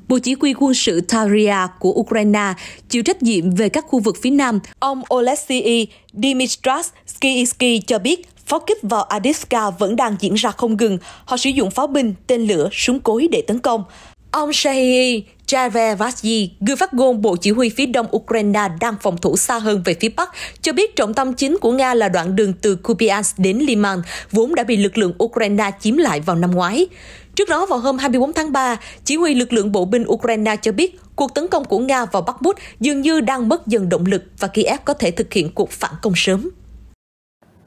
Bộ Chỉ huy quân sự Taria của Ukraine chịu trách nhiệm về các khu vực phía Nam. Ông Oleksiy Dmytras Skiisky cho biết pháo kích vào Adiska vẫn đang diễn ra không ngừng. Họ sử dụng pháo binh, tên lửa, súng cối để tấn công. Ông Shahii Javevasyi, người phát ngôn Bộ Chỉ huy phía đông Ukraine đang phòng thủ xa hơn về phía Bắc, cho biết trọng tâm chính của Nga là đoạn đường từ Kupiansk đến Liman, vốn đã bị lực lượng Ukraine chiếm lại vào năm ngoái. Trước đó, vào hôm 24 tháng 3, chỉ huy lực lượng bộ binh Ukraine cho biết cuộc tấn công của Nga vào Bắc Bút dường như đang mất dần động lực và Kiev có thể thực hiện cuộc phản công sớm.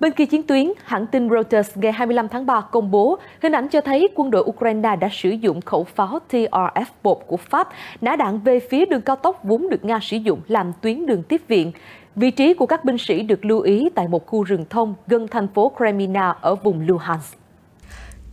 Bên kia chiến tuyến, hãng tin Reuters ngày 25 tháng 3 công bố hình ảnh cho thấy quân đội Ukraine đã sử dụng khẩu pháo TRF-1 của Pháp nã đạn về phía đường cao tốc vốn được Nga sử dụng làm tuyến đường tiếp viện. Vị trí của các binh sĩ được lưu ý tại một khu rừng thông gần thành phố Kremina ở vùng Luhansk.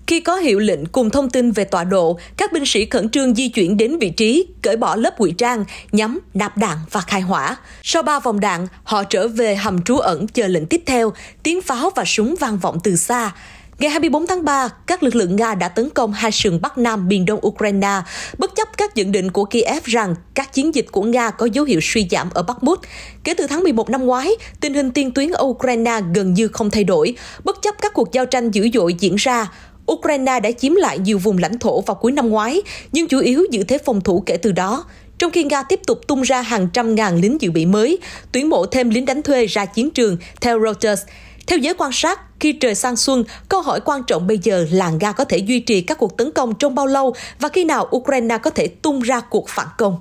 Khi có hiệu lệnh cùng thông tin về tọa độ, các binh sĩ khẩn trương di chuyển đến vị trí, cởi bỏ lớp ngụy trang, nhắm, nạp đạn và khai hỏa. Sau 3 vòng đạn, họ trở về hầm trú ẩn chờ lệnh tiếp theo, tiếng pháo và súng vang vọng từ xa. Ngày 24 tháng 3, các lực lượng Nga đã tấn công hai sườn Bắc Nam miền đông Ukraine, bất chấp các nhận định của Kiev rằng các chiến dịch của Nga có dấu hiệu suy giảm ở bắc Bakhmut. Kể từ tháng 11 năm ngoái, tình hình tiên tuyến ở Ukraine gần như không thay đổi, bất chấp các cuộc giao tranh dữ dội diễn ra. Ukraine đã chiếm lại nhiều vùng lãnh thổ vào cuối năm ngoái, nhưng chủ yếu giữ thế phòng thủ kể từ đó. Trong khi Nga tiếp tục tung ra hàng trăm ngàn lính dự bị mới, tuyển mộ thêm lính đánh thuê ra chiến trường, theo Reuters. Theo giới quan sát, khi trời sang xuân, câu hỏi quan trọng bây giờ là Nga có thể duy trì các cuộc tấn công trong bao lâu và khi nào Ukraine có thể tung ra cuộc phản công.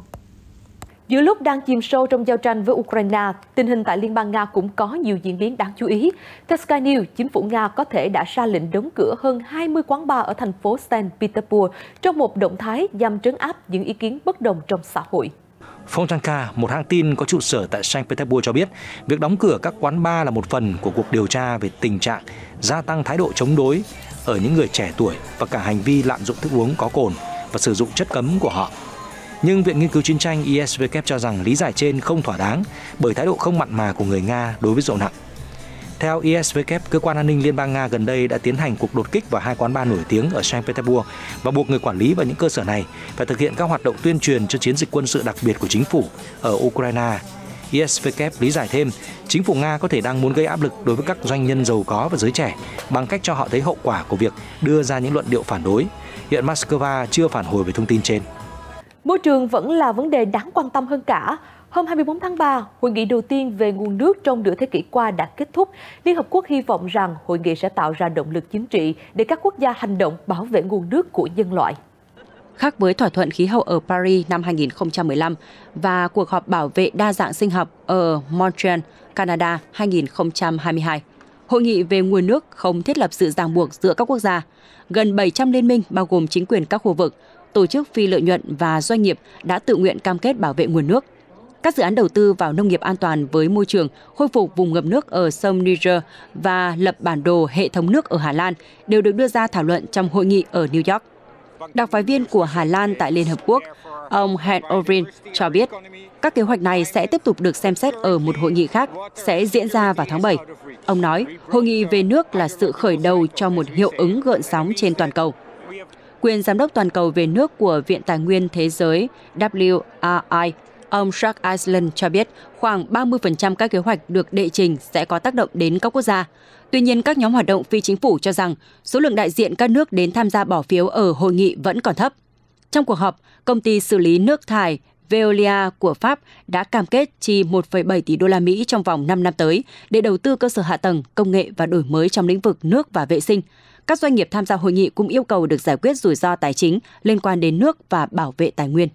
Giữa lúc đang chìm sâu trong giao tranh với Ukraine, tình hình tại Liên bang Nga cũng có nhiều diễn biến đáng chú ý. Theo Sky News, chính phủ Nga có thể đã ra lệnh đóng cửa hơn 20 quán bar ở thành phố St. Petersburg trong một động thái nhằm trấn áp những ý kiến bất đồng trong xã hội. Fontanka, một hãng tin có trụ sở tại St. Petersburg cho biết, việc đóng cửa các quán bar là một phần của cuộc điều tra về tình trạng gia tăng thái độ chống đối ở những người trẻ tuổi và cả hành vi lạm dụng thức uống có cồn và sử dụng chất cấm của họ nhưng Viện Nghiên cứu Chiến tranh ISW cho rằng lý giải trên không thỏa đáng bởi thái độ không mặn mà của người Nga đối với rượu nặng. Theo ISW, cơ quan an ninh Liên bang Nga gần đây đã tiến hành cuộc đột kích vào hai quán bar nổi tiếng ở Saint Petersburg và buộc người quản lý và những cơ sở này phải thực hiện các hoạt động tuyên truyền cho chiến dịch quân sự đặc biệt của chính phủ ở Ukraine. ISW lý giải thêm, chính phủ Nga có thể đang muốn gây áp lực đối với các doanh nhân giàu có và giới trẻ bằng cách cho họ thấy hậu quả của việc đưa ra những luận điệu phản đối. Hiện Moscow chưa phản hồi về thông tin trên. Môi trường vẫn là vấn đề đáng quan tâm hơn cả. Hôm 24 tháng 3, hội nghị đầu tiên về nguồn nước trong nửa thế kỷ qua đã kết thúc. Liên Hợp Quốc hy vọng rằng hội nghị sẽ tạo ra động lực chính trị để các quốc gia hành động bảo vệ nguồn nước của nhân loại. Khác với thỏa thuận khí hậu ở Paris năm 2015 và cuộc họp bảo vệ đa dạng sinh học ở Montreal, Canada 2022, Hội nghị về nguồn nước không thiết lập sự ràng buộc giữa các quốc gia. Gần 700 liên minh bao gồm chính quyền các khu vực, tổ chức phi lợi nhuận và doanh nghiệp đã tự nguyện cam kết bảo vệ nguồn nước. Các dự án đầu tư vào nông nghiệp an toàn với môi trường, khôi phục vùng ngập nước ở sông Niger và lập bản đồ hệ thống nước ở Hà Lan đều được đưa ra thảo luận trong hội nghị ở New York. Đặc phái viên của Hà Lan tại Liên Hợp Quốc, ông Han O'Brien cho biết các kế hoạch này sẽ tiếp tục được xem xét ở một hội nghị khác sẽ diễn ra vào tháng 7. Ông nói, hội nghị về nước là sự khởi đầu cho một hiệu ứng gợn sóng trên toàn cầu quyền giám đốc toàn cầu về nước của Viện Tài nguyên Thế giới WRI, ông Shark Iceland cho biết khoảng 30% các kế hoạch được đệ trình sẽ có tác động đến các quốc gia. Tuy nhiên, các nhóm hoạt động phi chính phủ cho rằng số lượng đại diện các nước đến tham gia bỏ phiếu ở hội nghị vẫn còn thấp. Trong cuộc họp, công ty xử lý nước thải Veolia của Pháp đã cam kết chi 1,7 tỷ đô la Mỹ trong vòng 5 năm tới để đầu tư cơ sở hạ tầng, công nghệ và đổi mới trong lĩnh vực nước và vệ sinh. Các doanh nghiệp tham gia hội nghị cũng yêu cầu được giải quyết rủi ro tài chính liên quan đến nước và bảo vệ tài nguyên.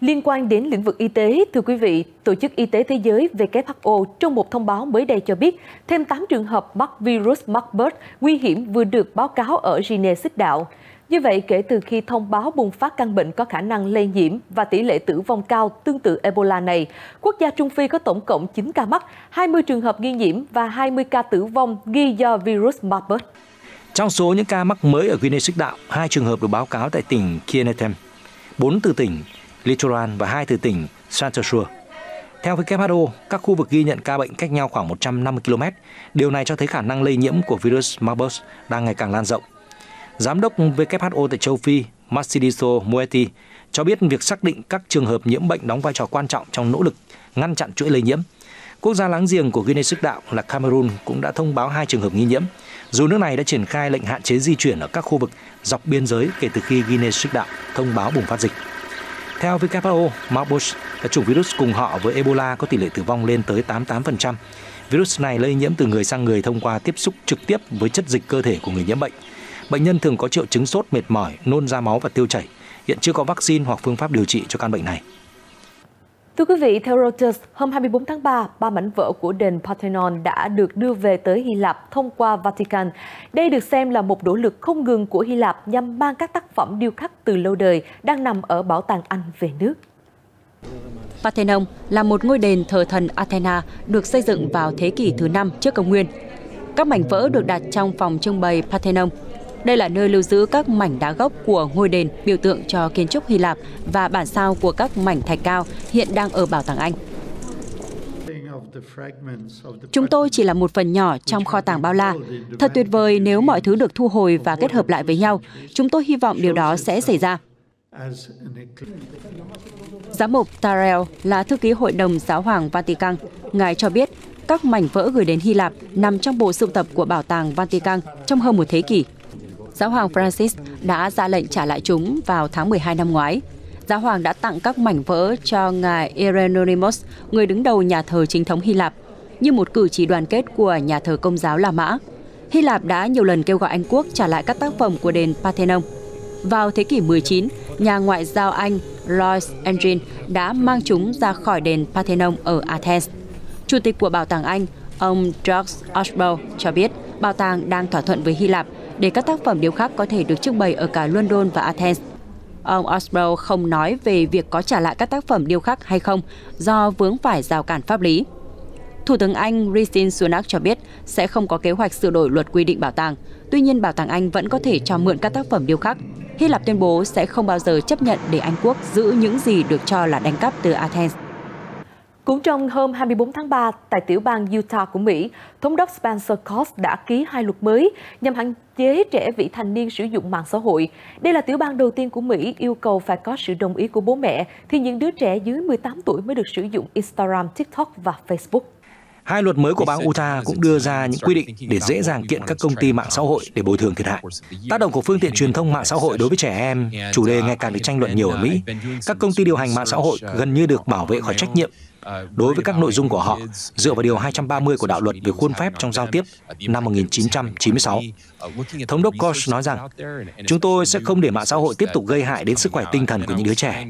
Liên quan đến lĩnh vực y tế, thưa quý vị, Tổ chức Y tế Thế giới WHO trong một thông báo mới đây cho biết thêm 8 trường hợp mắc virus Marburg nguy hiểm vừa được báo cáo ở Guinea xích đạo. Như vậy, kể từ khi thông báo bùng phát căn bệnh có khả năng lây nhiễm và tỷ lệ tử vong cao tương tự Ebola này, quốc gia Trung Phi có tổng cộng 9 ca mắc, 20 trường hợp nghi nhiễm và 20 ca tử vong ghi do virus Marburg. Trong số những ca mắc mới ở Guinea xích đạo, hai trường hợp được báo cáo tại tỉnh Kinetem, bốn từ tỉnh Littoral và hai từ tỉnh Santoshua. Theo WHO, các khu vực ghi nhận ca bệnh cách nhau khoảng 150 km. Điều này cho thấy khả năng lây nhiễm của virus Marburg đang ngày càng lan rộng. Giám đốc WHO tại châu Phi Massidiso Moeti cho biết việc xác định các trường hợp nhiễm bệnh đóng vai trò quan trọng trong nỗ lực ngăn chặn chuỗi lây nhiễm. Quốc gia láng giềng của Guinea Sức đạo là Cameroon cũng đã thông báo hai trường hợp nghi nhiễm, dù nước này đã triển khai lệnh hạn chế di chuyển ở các khu vực dọc biên giới kể từ khi Guinea Sức đạo thông báo bùng phát dịch. Theo WHO, Marburg là chủng virus cùng họ với Ebola có tỷ lệ tử vong lên tới 88%. Virus này lây nhiễm từ người sang người thông qua tiếp xúc trực tiếp với chất dịch cơ thể của người nhiễm bệnh. Bệnh nhân thường có triệu chứng sốt mệt mỏi, nôn ra máu và tiêu chảy. Hiện chưa có vaccine hoặc phương pháp điều trị cho căn bệnh này. Thưa quý vị, theo Reuters, hôm 24 tháng 3, ba mảnh vỡ của đền Parthenon đã được đưa về tới Hy Lạp thông qua Vatican. Đây được xem là một nỗ lực không ngừng của Hy Lạp nhằm mang các tác phẩm điêu khắc từ lâu đời đang nằm ở Bảo tàng Anh về nước. Parthenon là một ngôi đền thờ thần Athena được xây dựng vào thế kỷ thứ 5 trước công nguyên. Các mảnh vỡ được đặt trong phòng trưng bày Parthenon đây là nơi lưu giữ các mảnh đá gốc của ngôi đền biểu tượng cho kiến trúc Hy Lạp và bản sao của các mảnh thạch cao hiện đang ở Bảo tàng Anh. Chúng tôi chỉ là một phần nhỏ trong kho tàng bao la. Thật tuyệt vời nếu mọi thứ được thu hồi và kết hợp lại với nhau. Chúng tôi hy vọng điều đó sẽ xảy ra. Giám mục Tarel là thư ký Hội đồng Giáo hoàng Vatican. Ngài cho biết các mảnh vỡ gửi đến Hy Lạp nằm trong bộ sưu tập của Bảo tàng Vatican trong hơn một thế kỷ. Giáo hoàng Francis đã ra lệnh trả lại chúng vào tháng 12 năm ngoái. Giáo hoàng đã tặng các mảnh vỡ cho ngài Irenonimus, người đứng đầu nhà thờ chính thống Hy Lạp, như một cử chỉ đoàn kết của nhà thờ công giáo La Mã. Hy Lạp đã nhiều lần kêu gọi Anh quốc trả lại các tác phẩm của đền Parthenon. Vào thế kỷ 19, nhà ngoại giao Anh Lois Engine đã mang chúng ra khỏi đền Parthenon ở Athens. Chủ tịch của Bảo tàng Anh, ông George Osborne cho biết bảo tàng đang thỏa thuận với Hy Lạp để các tác phẩm điêu khắc có thể được trưng bày ở cả London và Athens. Ông Osborne không nói về việc có trả lại các tác phẩm điêu khắc hay không do vướng phải rào cản pháp lý. Thủ tướng Anh Rishi Sunak cho biết sẽ không có kế hoạch sửa đổi luật quy định bảo tàng. Tuy nhiên, bảo tàng Anh vẫn có thể cho mượn các tác phẩm điêu khắc. Hy Lạp tuyên bố sẽ không bao giờ chấp nhận để Anh quốc giữ những gì được cho là đánh cắp từ Athens. Cũng trong hôm 24 tháng 3, tại tiểu bang Utah của Mỹ, Thống đốc Spencer Cox đã ký hai luật mới nhằm hạn chế trẻ vị thành niên sử dụng mạng xã hội. Đây là tiểu bang đầu tiên của Mỹ yêu cầu phải có sự đồng ý của bố mẹ, thì những đứa trẻ dưới 18 tuổi mới được sử dụng Instagram, TikTok và Facebook. Hai luật mới của bang Utah cũng đưa ra những quy định để dễ dàng kiện các công ty mạng xã hội để bồi thường thiệt hại. Tác động của phương tiện truyền thông mạng xã hội đối với trẻ em, chủ đề ngày càng được tranh luận nhiều ở uh, Mỹ. Các công ty điều hành mạng xã hội uh, gần như được bảo vệ khỏi trách nhiệm đối với các nội dung của họ dựa vào điều 230 của đạo luật về khuôn phép trong giao tiếp năm 1996. Thống đốc Koch nói rằng, chúng tôi sẽ không để mạng xã hội tiếp tục gây hại đến sức khỏe tinh thần của những đứa trẻ.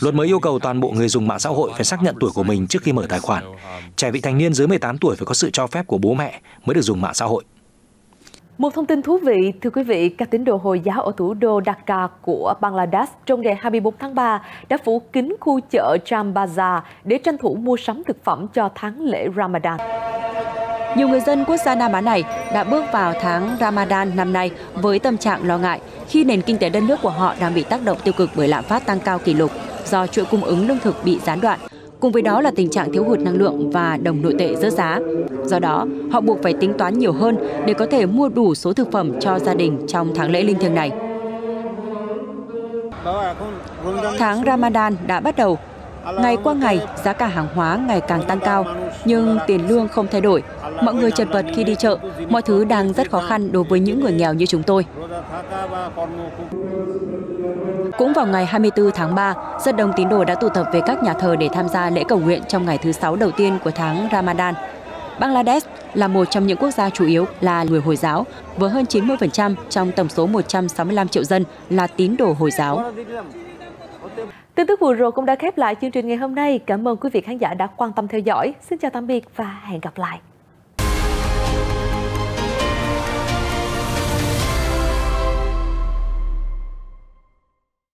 Luật mới yêu cầu toàn bộ người dùng mạng xã hội phải xác nhận tuổi của mình trước khi mở tài khoản. Trẻ vị thành niên dưới 18 tuổi phải có sự cho phép của bố mẹ mới được dùng mạng xã hội. Một thông tin thú vị, thưa quý vị, các tín đồ Hồi giáo ở thủ đô Dhaka của Bangladesh trong ngày 24 tháng 3 đã phủ kín khu chợ Tram Bazaar để tranh thủ mua sắm thực phẩm cho tháng lễ Ramadan. Nhiều người dân quốc gia Nam Á này đã bước vào tháng Ramadan năm nay với tâm trạng lo ngại khi nền kinh tế đất nước của họ đang bị tác động tiêu cực bởi lạm phát tăng cao kỷ lục do chuỗi cung ứng lương thực bị gián đoạn Cùng với đó là tình trạng thiếu hụt năng lượng và đồng nội tệ rớt giá. Do đó, họ buộc phải tính toán nhiều hơn để có thể mua đủ số thực phẩm cho gia đình trong tháng lễ linh thiêng này. Tháng Ramadan đã bắt đầu. Ngày qua ngày, giá cả hàng hóa ngày càng tăng cao, nhưng tiền lương không thay đổi. Mọi người chật vật khi đi chợ, mọi thứ đang rất khó khăn đối với những người nghèo như chúng tôi. Cũng vào ngày 24 tháng 3, rất đông tín đồ đã tụ tập về các nhà thờ để tham gia lễ cầu nguyện trong ngày thứ sáu đầu tiên của tháng Ramadan. Bangladesh là một trong những quốc gia chủ yếu là người Hồi giáo, với hơn 90% trong tổng số 165 triệu dân là tín đồ Hồi giáo. Tin tức vừa rồi cũng đã khép lại chương trình ngày hôm nay. Cảm ơn quý vị khán giả đã quan tâm theo dõi. Xin chào tạm biệt và hẹn gặp lại.